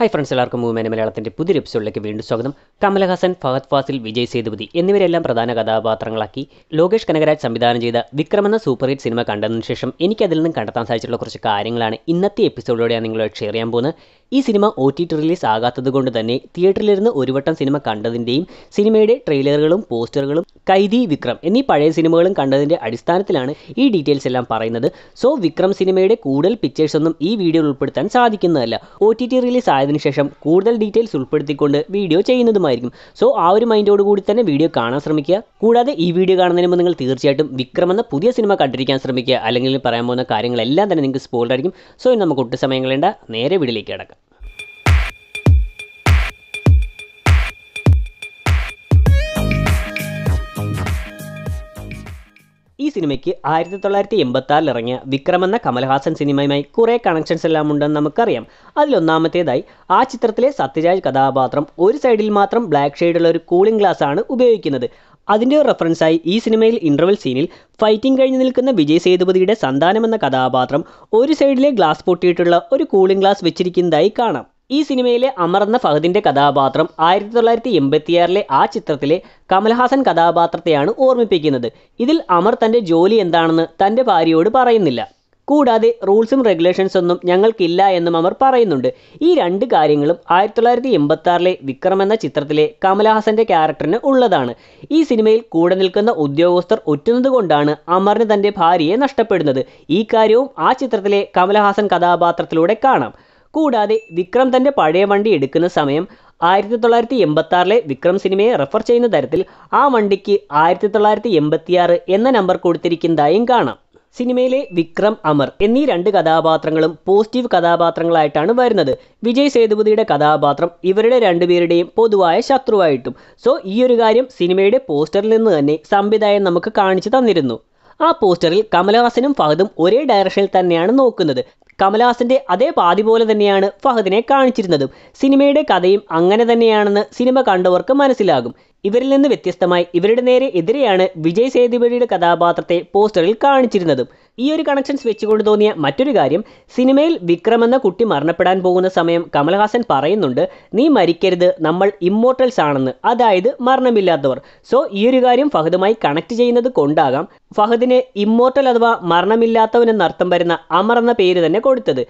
hi friends എല്ലാവർക്കും movement മലയാളത്തിൻ്റെ പുതിയ എപ്പിസോഡിലേക്ക് വീണ്ടും സ്വാഗതം കമലഹാസൻ ഫഹദ് ഫാസിൽ വിജയ് സേതുപതി എന്നിവരെല്ലാം പ്രധാന കഥാപാത്രങ്ങളാക്കി ലോകേഷ് കനകരാജ് സംവിധാനം ചെയ്ത വിക്രം എന്ന സൂപ്പർ ഹിറ്റ് സിനിമ കണ്ടതിന് ശേഷം എനിക്കതിൽ നിന്നും കണ്ടെത്താൻ സാധിച്ചിട്ടുള്ള കുറച്ച് കാര്യങ്ങളാണ് ഇന്നത്തെ എപ്പിസോഡിലൂടെയാണ് നിങ്ങളോട് ഷെയർ ചെയ്യാൻ പോകുന്നത് ഈ cinema O T T release ആകാത്തത് കൊണ്ട് തന്നെ തിയേറ്ററിലിരുന്ന് ഒരു വട്ടം സിനിമ കണ്ടതിൻ്റെയും സിനിമയുടെ ട്രെയിലറുകളും പോസ്റ്ററുകളും കൈദി വിക്രം എന്നീ പഴയ സിനിമകളും കണ്ടതിൻ്റെ അടിസ്ഥാനത്തിലാണ് ഈ ഡീറ്റെയിൽസ് എല്ലാം പറയുന്നത് സോ വിക്രം സിനിമയുടെ കൂടുതൽ പിക്ചേഴ്സൊന്നും ഈ വീഡിയോയിൽ ഉൾപ്പെടുത്താൻ സാധിക്കുന്നതല്ല ഒ ടി ടി റിലീസ് ആയത് അതിനുശേഷം കൂടുതൽ ഡീറ്റെയിൽസ് ഉൾപ്പെടുത്തിക്കൊണ്ട് വീഡിയോ ചെയ്യുന്നതുമായിരിക്കും സോ ആ ഒരു മൈൻഡോട് കൂടി തന്നെ വീഡിയോ കാണാൻ ശ്രമിക്കുക കൂടാതെ ഈ വീഡിയോ കാണുന്നതിന് മുമ്പ് നിങ്ങൾ തീർച്ചയായിട്ടും വിക്രം എന്ന പുതിയ സിനിമ കണ്ടിരിക്കാൻ ശ്രമിക്കുക അല്ലെങ്കിൽ പറയാൻ പോകുന്ന കാര്യങ്ങളെല്ലാം തന്നെ നിങ്ങൾക്ക് സ്പോൾഡായിരിക്കും സോ നമുക്ക് ഒട്ടും സമയങ്ങളുണ്ട് നേരെ വീഡിയോയിലേക്ക് കിടക്കാം ഈ സിനിമയ്ക്ക് ആയിരത്തി തൊള്ളായിരത്തി എൺപത്തി ആറിൽ ഇറങ്ങിയ വിക്രം എന്ന കമൽഹാസൻ സിനിമയുമായി കുറേ കണക്ഷൻസ് എല്ലാം ഉണ്ടെന്ന് നമുക്കറിയാം അതിലൊന്നാമത്തേതായി ആ ചിത്രത്തിലെ സത്യരാജ് കഥാപാത്രം ഒരു സൈഡിൽ മാത്രം ബ്ലാക്ക് ഷെയ്ഡുള്ള ഒരു കൂളിംഗ് ഗ്ലാസ് ആണ് ഉപയോഗിക്കുന്നത് അതിൻ്റെ റെഫറൻസായി ഈ സിനിമയിൽ ഇൻ്റർവൽ സീനിൽ ഫൈറ്റിംഗ് കഴിഞ്ഞ് നിൽക്കുന്ന വിജയ് സേതുപതിയുടെ സന്താനം എന്ന കഥാപാത്രം ഒരു സൈഡിലെ ഗ്ലാസ് പൊട്ടിയിട്ടുള്ള ഒരു കൂളിംഗ് ഗ്ലാസ് വെച്ചിരിക്കുന്നതായി കാണാം ഈ സിനിമയിലെ അമർന്ന ഫഹദിൻ്റെ കഥാപാത്രം ആയിരത്തി തൊള്ളായിരത്തി എൺപത്തിയാറിലെ ആ ചിത്രത്തിലെ കമൽഹാസൻ കഥാപാത്രത്തെയാണ് ഓർമ്മിപ്പിക്കുന്നത് ഇതിൽ അമർ തൻ്റെ ജോലി എന്താണെന്ന് തൻ്റെ ഭാര്യയോട് പറയുന്നില്ല കൂടാതെ റൂൾസും റെഗുലേഷൻസൊന്നും ഞങ്ങൾക്കില്ല എന്നും അമർ പറയുന്നുണ്ട് ഈ രണ്ട് കാര്യങ്ങളും ആയിരത്തി തൊള്ളായിരത്തി എൺപത്തി വിക്രം എന്ന ചിത്രത്തിലെ കമൽഹാസൻ്റെ ക്യാരക്ടറിന് ഉള്ളതാണ് ഈ സിനിമയിൽ കൂടെ നിൽക്കുന്ന ഉദ്യോഗസ്ഥർ ഒറ്റുന്നതുകൊണ്ടാണ് അമറിന് തന്റെ ഭാര്യയെ നഷ്ടപ്പെടുന്നത് ഈ കാര്യവും ആ ചിത്രത്തിലെ കമൽഹാസൻ കഥാപാത്രത്തിലൂടെ കാണാം കൂടാതെ വിക്രം തൻ്റെ പഴയ വണ്ടി എടുക്കുന്ന സമയം ആയിരത്തി തൊള്ളായിരത്തി എൺപത്തി ആറിലെ വിക്രം സിനിമയെ റെഫർ ചെയ്യുന്ന തരത്തിൽ ആ വണ്ടിക്ക് ആയിരത്തി തൊള്ളായിരത്തി എൺപത്തിയാറ് എന്ന നമ്പർ കൊടുത്തിരിക്കുന്നതായും കാണാം സിനിമയിലെ വിക്രം അമർ എന്നീ രണ്ട് കഥാപാത്രങ്ങളും പോസിറ്റീവ് കഥാപാത്രങ്ങളായിട്ടാണ് വരുന്നത് വിജയ് സേതുപതിയുടെ കഥാപാത്രം ഇവരുടെ രണ്ടുപേരുടെയും പൊതുവായ ശത്രുവായിട്ടും സോ ഈ ഒരു കാര്യം സിനിമയുടെ പോസ്റ്ററിൽ നിന്ന് തന്നെ സംവിധായകൻ നമുക്ക് കാണിച്ചു തന്നിരുന്നു ആ പോസ്റ്ററിൽ കമലഹാസനും ഫഹദും ഒരേ ഡയറക്ഷനിൽ തന്നെയാണ് നോക്കുന്നത് കമലഹാസന്റെ അതേ പാതി പോലെ തന്നെയാണ് ഫഹദിനെ കാണിച്ചിരുന്നതും സിനിമയുടെ കഥയും അങ്ങനെ തന്നെയാണെന്ന് സിനിമ കണ്ടവർക്ക് മനസ്സിലാകും ഇവരിൽ നിന്ന് വ്യത്യസ്തമായി ഇവരുടെ നേരെ എതിരെയാണ് വിജയ് സേതുപതിയുടെ കഥാപാത്രത്തെ പോസ്റ്ററിൽ കാണിച്ചിരുന്നതും ഈ ഒരു കണക്ഷൻസ് വെച്ചുകൊണ്ട് തോന്നിയ മറ്റൊരു കാര്യം സിനിമയിൽ വിക്രം എന്ന കുട്ടി മരണപ്പെടാൻ പോകുന്ന സമയം കമൽഹാസൻ പറയുന്നുണ്ട് നീ മരിക്കരുത് നമ്മൾ ഇമ്മോർട്ടൽസ് ആണെന്ന് അതായത് മരണമില്ലാത്തവർ സോ ഈ ഒരു കാര്യം ഫഹദുമായി കണക്ട് ചെയ്യുന്നത് കൊണ്ടാകാം ഫഹദിന് ഇമ്മോർട്ടൽ അഥവാ മരണമില്ലാത്തവൻ എന്നർത്ഥം വരുന്ന അമർ എന്ന പേര് തന്നെ കൊടുത്തത്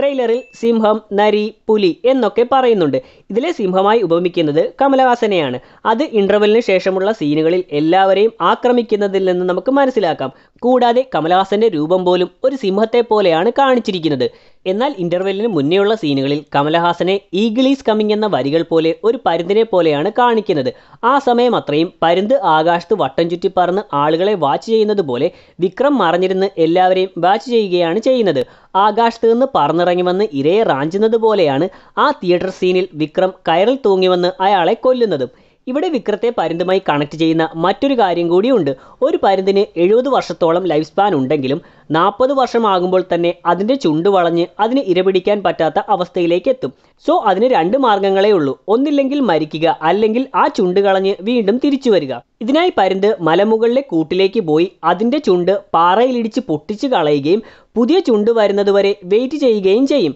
ട്രെയിലറിൽ സിംഹം നരി പുലി എന്നൊക്കെ പറയുന്നുണ്ട് ഇതിലെ സിംഹമായി ഉപമിക്കുന്നത് കമലഹാസനെയാണ് അത് ഇന്റർവെലിന് ശേഷമുള്ള സീനുകളിൽ എല്ലാവരെയും ആക്രമിക്കുന്നതിൽ നിന്ന് നമുക്ക് മനസ്സിലാക്കാം കൂടാതെ കമലഹാസന്റെ രൂപം പോലും ഒരു സിംഹത്തെ പോലെയാണ് കാണിച്ചിരിക്കുന്നത് എന്നാൽ ഇന്റർവെല്ലിന് മുന്നേയുള്ള സീനുകളിൽ കമലഹാസനെ ഈഗിൾ ഈസ് കമ്മിങ് എന്ന വരികൾ പോലെ ഒരു പരുന്തിനെ പോലെയാണ് കാണിക്കുന്നത് ആ സമയം അത്രയും പരുന്ത് ആകാശത്ത് വട്ടം ചുറ്റി പറന്ന് ആളുകളെ വാച്ച് ചെയ്യുന്നത് പോലെ വിക്രം മറഞ്ഞിരുന്ന് എല്ലാവരെയും വാച്ച് ചെയ്യുകയാണ് ചെയ്യുന്നത് ആകാശത്ത് നിന്ന് പറന്ന് പുറത്തിറങ്ങി വന്ന് ഇരയെ റാഞ്ചുന്നത് പോലെയാണ് ആ തിയേറ്റർ സീനിൽ വിക്രം കയറിൽ തൂങ്ങിവന്ന് അയാളെ കൊല്ലുന്നതും ഇവിടെ വിക്രത്തെ പരുന്തുമായി കണക്ട് ചെയ്യുന്ന മറ്റൊരു കാര്യം കൂടിയുണ്ട് ഒരു പരുന്തിന് എഴുപത് വർഷത്തോളം ലൈഫ് സ്പാൻ ഉണ്ടെങ്കിലും നാൽപ്പത് വർഷമാകുമ്പോൾ തന്നെ അതിൻ്റെ ചുണ്ട് വളഞ്ഞ് അതിന് ഇരപിടിക്കാൻ പറ്റാത്ത അവസ്ഥയിലേക്ക് എത്തും സോ അതിന് രണ്ട് മാർഗങ്ങളേ ഉള്ളൂ ഒന്നില്ലെങ്കിൽ മരിക്കുക അല്ലെങ്കിൽ ആ ചുണ്ട് കളഞ്ഞ് വീണ്ടും തിരിച്ചു വരിക ഇതിനായി പരുന്ത് മലമുകളിലെ കൂട്ടിലേക്ക് പോയി അതിൻ്റെ ചുണ്ട് പാറയിലിടിച്ച് പൊട്ടിച്ച് കളയുകയും പുതിയ ചുണ്ട് വരുന്നതുവരെ വെയിറ്റ് ചെയ്യുകയും ചെയ്യും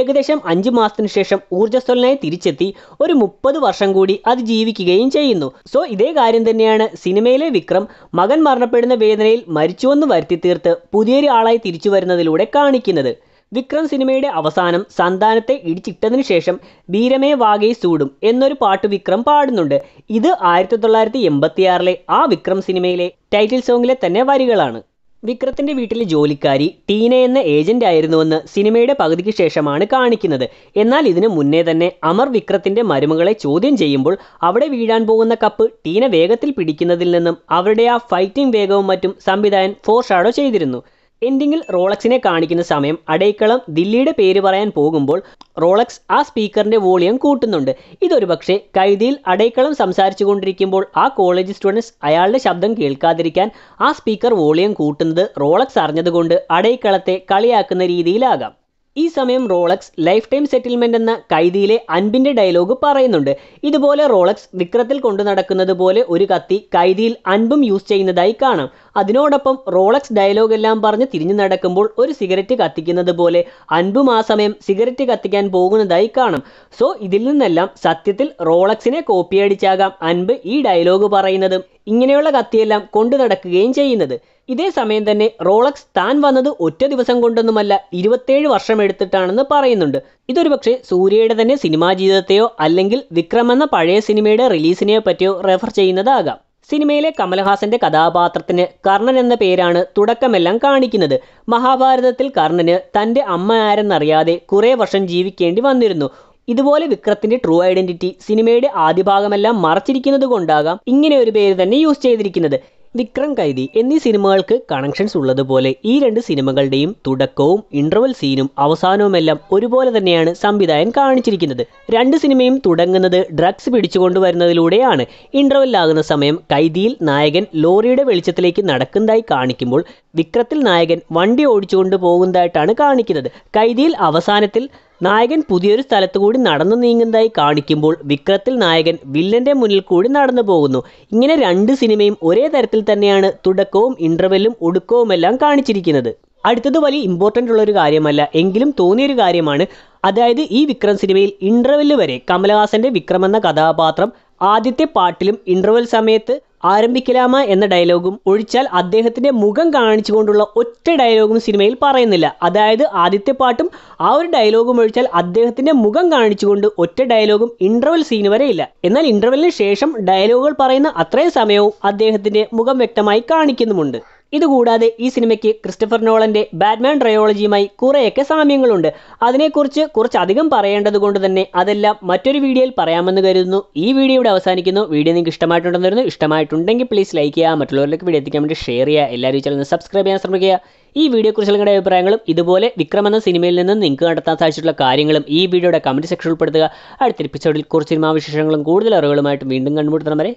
ഏകദേശം അഞ്ചു മാസത്തിനു ശേഷം ഊർജ്ജസ്വലനായി തിരിച്ചെത്തി ഒരു മുപ്പത് വർഷം കൂടി അത് ജീവിക്കുകയും ചെയ്യുന്നു സോ ഇതേ കാര്യം തന്നെയാണ് സിനിമയിലെ വിക്രം മകൻ മരണപ്പെടുന്ന വേദനയിൽ മരിച്ചുവെന്ന് വരുത്തി തീർത്ത് പുതിയൊരു ആളായി തിരിച്ചു വരുന്നതിലൂടെ കാണിക്കുന്നത് വിക്രം സിനിമയുടെ അവസാനം സന്താനത്തെ ഇടിച്ചിട്ടതിനു ശേഷം വീരമേ വാഗേ സൂടും എന്നൊരു പാട്ട് വിക്രം പാടുന്നുണ്ട് ഇത് ആയിരത്തി തൊള്ളായിരത്തി എൺപത്തിയാറിലെ ആ വിക്രം സിനിമയിലെ ടൈറ്റിൽ സോങ്ങിലെ തന്നെ വരികളാണ് വിക്രത്തിന്റെ വീട്ടിലെ ജോലിക്കാരി ടീന എന്ന ഏജന്റ് ആയിരുന്നുവെന്ന് സിനിമയുടെ പകുതിക്ക് ശേഷമാണ് കാണിക്കുന്നത് എന്നാൽ ഇതിനു മുന്നേ തന്നെ അമർ വിക്രത്തിന്റെ മരുമകളെ ചോദ്യം ചെയ്യുമ്പോൾ അവിടെ വീഴാൻ പോകുന്ന കപ്പ് ടീന വേഗത്തിൽ പിടിക്കുന്നതിൽ നിന്നും അവരുടെ ആ ഫൈറ്റിംഗ് വേഗവും മറ്റും സംവിധായകൻ ഫോർ ചെയ്തിരുന്നു എൻഡിങ്ങിൽ റോളക്സിനെ കാണിക്കുന്ന സമയം അടൈക്കളം ദില്ലിയുടെ പേര് പറയാൻ പോകുമ്പോൾ റോളക്സ് ആ സ്പീക്കറിന്റെ വോളിയം കൂട്ടുന്നുണ്ട് ഇതൊരു പക്ഷേ കൈതിയിൽ അടൈക്കളം സംസാരിച്ചു കൊണ്ടിരിക്കുമ്പോൾ ആ കോളേജ് സ്റ്റുഡൻസ് അയാളുടെ ശബ്ദം കേൾക്കാതിരിക്കാൻ ആ സ്പീക്കർ വോളിയം കൂട്ടുന്നത് റോളക്സ് അറിഞ്ഞതുകൊണ്ട് അടൈക്കളത്തെ കളിയാക്കുന്ന രീതിയിലാകാം ഈ സമയം റോളക്സ് ലൈഫ് ടൈം സെറ്റിൽമെന്റ് എന്ന കൈദിയിലെ അൻപിന്റെ ഡയലോഗ് പറയുന്നുണ്ട് ഇതുപോലെ റോളക്സ് വിക്രത്തിൽ കൊണ്ടു നടക്കുന്നത് പോലെ ഒരു കത്തി കൈദിയിൽ അൻപും യൂസ് ചെയ്യുന്നതായി കാണാം അതിനോടൊപ്പം റോളക്സ് ഡയലോഗ് എല്ലാം പറഞ്ഞ് തിരിഞ്ഞു നടക്കുമ്പോൾ ഒരു സിഗരറ്റ് കത്തിക്കുന്നത് പോലെ അൻപും ആ സമയം സിഗരറ്റ് കത്തിക്കാൻ പോകുന്നതായി കാണാം സോ ഇതിൽ നിന്നെല്ലാം സത്യത്തിൽ റോളക്സിനെ കോപ്പിയടിച്ചാകാം അൻപ് ഈ ഡയലോഗ് പറയുന്നതും ഇങ്ങനെയുള്ള കത്തിയെല്ലാം കൊണ്ടു നടക്കുകയും ചെയ്യുന്നത് ഇതേ സമയം തന്നെ റോളക്സ് താൻ വന്നത് ഒറ്റ ദിവസം കൊണ്ടൊന്നുമല്ല ഇരുപത്തേഴ് വർഷം എടുത്തിട്ടാണെന്ന് പറയുന്നുണ്ട് ഇതൊരു പക്ഷേ സൂര്യയുടെ തന്നെ സിനിമാ ജീവിതത്തെയോ അല്ലെങ്കിൽ വിക്രം എന്ന പഴയ സിനിമയുടെ റിലീസിനെയോ പറ്റിയോ റെഫർ ചെയ്യുന്നതാകാം സിനിമയിലെ കമൽഹാസന്റെ കഥാപാത്രത്തിന് കർണൻ എന്ന പേരാണ് തുടക്കമെല്ലാം കാണിക്കുന്നത് മഹാഭാരതത്തിൽ കർണന് തൻ്റെ അമ്മ ആരെന്നറിയാതെ കുറേ വർഷം ജീവിക്കേണ്ടി വന്നിരുന്നു ഇതുപോലെ വിക്രത്തിന്റെ ട്രൂ ഐഡന്റിറ്റി സിനിമയുടെ ആദ്യ ഭാഗമെല്ലാം മറച്ചിരിക്കുന്നത് കൊണ്ടാകാം ഇങ്ങനെ ഒരു പേര് തന്നെ യൂസ് ചെയ്തിരിക്കുന്നത് വിക്രം കൈദി എന്നീ സിനിമകൾക്ക് കണക്ഷൻസ് ഉള്ളതുപോലെ ഈ രണ്ട് സിനിമകളുടെയും തുടക്കവും ഇന്റർവൽ സീനും അവസാനവുമെല്ലാം ഒരുപോലെ തന്നെയാണ് സംവിധായകൻ കാണിച്ചിരിക്കുന്നത് രണ്ട് സിനിമയും തുടങ്ങുന്നത് ഡ്രഗ്സ് പിടിച്ചുകൊണ്ടുവരുന്നതിലൂടെയാണ് ഇന്റർവെല്ലാകുന്ന സമയം കൈദിയിൽ നായകൻ ലോറിയുടെ വെളിച്ചത്തിലേക്ക് നടക്കുന്നതായി കാണിക്കുമ്പോൾ വിക്രത്തിൽ നായകൻ വണ്ടി ഓടിച്ചുകൊണ്ട് പോകുന്നതായിട്ടാണ് കാണിക്കുന്നത് കൈദിയിൽ അവസാനത്തിൽ നായകൻ പുതിയൊരു സ്ഥലത്തു കൂടി നടന്നു നീങ്ങുന്നതായി കാണിക്കുമ്പോൾ വിക്രത്തിൽ നായകൻ വില്ലന്റെ മുന്നിൽ കൂടി നടന്നു പോകുന്നു ഇങ്ങനെ രണ്ട് സിനിമയും ഒരേ തരത്തിൽ തന്നെയാണ് തുടക്കവും ഇൻ്റർവെല്ലും ഒടുക്കവുമെല്ലാം കാണിച്ചിരിക്കുന്നത് അടുത്തത് വലിയ ഇമ്പോർട്ടൻ്റ് ഉള്ള ഒരു കാര്യമല്ല എങ്കിലും തോന്നിയൊരു കാര്യമാണ് അതായത് ഈ വിക്രം സിനിമയിൽ ഇൻ്റർവെല്ല് വരെ കമലഹാസൻ്റെ വിക്രം എന്ന കഥാപാത്രം ആദ്യത്തെ പാട്ടിലും ഇന്റർവെൽ സമയത്ത് ആരംഭിക്കലാമ എന്ന ഡയലോഗും ഒഴിച്ചാൽ അദ്ദേഹത്തിന്റെ മുഖം കാണിച്ചുകൊണ്ടുള്ള ഒറ്റ ഡയലോഗും സിനിമയിൽ പറയുന്നില്ല അതായത് ആദ്യത്തെ പാട്ടും ആ ഒരു ഡയലോഗും ഒഴിച്ചാൽ അദ്ദേഹത്തിന്റെ മുഖം കാണിച്ചുകൊണ്ട് ഒറ്റ ഡയലോഗും ഇന്റർവെൽ സീൻ വരെ ഇല്ല എന്നാൽ ഇന്റർവെല്ലിന് ശേഷം ഡയലോഗുകൾ പറയുന്ന അത്രയും സമയവും അദ്ദേഹത്തിന്റെ മുഖം വ്യക്തമായി കാണിക്കുന്നുമുണ്ട് ഇതുകൂടാതെ ഈ സിനിമയ്ക്ക് ക്രിസ്റ്റഫർ നോളന്റെ ബാറ്റ്മാൻ ട്രയോളജിയുമായി കുറേയൊക്കെ സാമ്യങ്ങളുണ്ട് അതിനെക്കുറിച്ച് കുറച്ചധികം പറയേണ്ടത് കൊണ്ട് തന്നെ അതെല്ലാം മറ്റൊരു വീഡിയോയിൽ പറയാമെന്ന് കരുതുന്നു ഈ വീഡിയോ ഇവിടെ അവസാനിക്കുന്നു വീഡിയോ നിങ്ങൾക്ക് ഇഷ്ടമായിട്ടുണ്ടെന്നു ഇഷ്ടമായിട്ടുണ്ടെങ്കിൽ പ്ലീസ് ലൈക്ക് ചെയ്യുക മറ്റുള്ളവരിലേക്ക് വീഡിയോ എത്തിക്കാൻ വേണ്ടി ഷെയർ ചെയ്യുക എല്ലാവരും ചാനൽ സബ്സ്ക്രൈബ് ചെയ്യാൻ ശ്രമിക്കുക ഈ വീഡിയോ കുറിച്ച് നിങ്ങളുടെ അഭിപ്രായങ്ങളും ഇതുപോലെ വിക്രം എന്ന സിനിമയിൽ നിന്ന് നിങ്ങൾക്ക് കണ്ടെത്താൻ സാധിച്ചിട്ടുള്ള കാര്യങ്ങളും ഈ വീഡിയോയുടെ കമൻറ്റ് സെക്ഷൻ ഉൾപ്പെടുത്തുക അടുത്ത എപ്പിസോഡിൽ കുറച്ച് സിനിമാ വിശേഷങ്ങളും കൂടുതൽ അറിവുകളുമായിട്ട് വീണ്ടും കണ്ടുമുട്ടുന്ന വരെ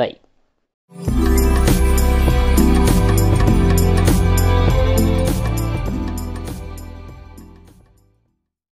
ബൈ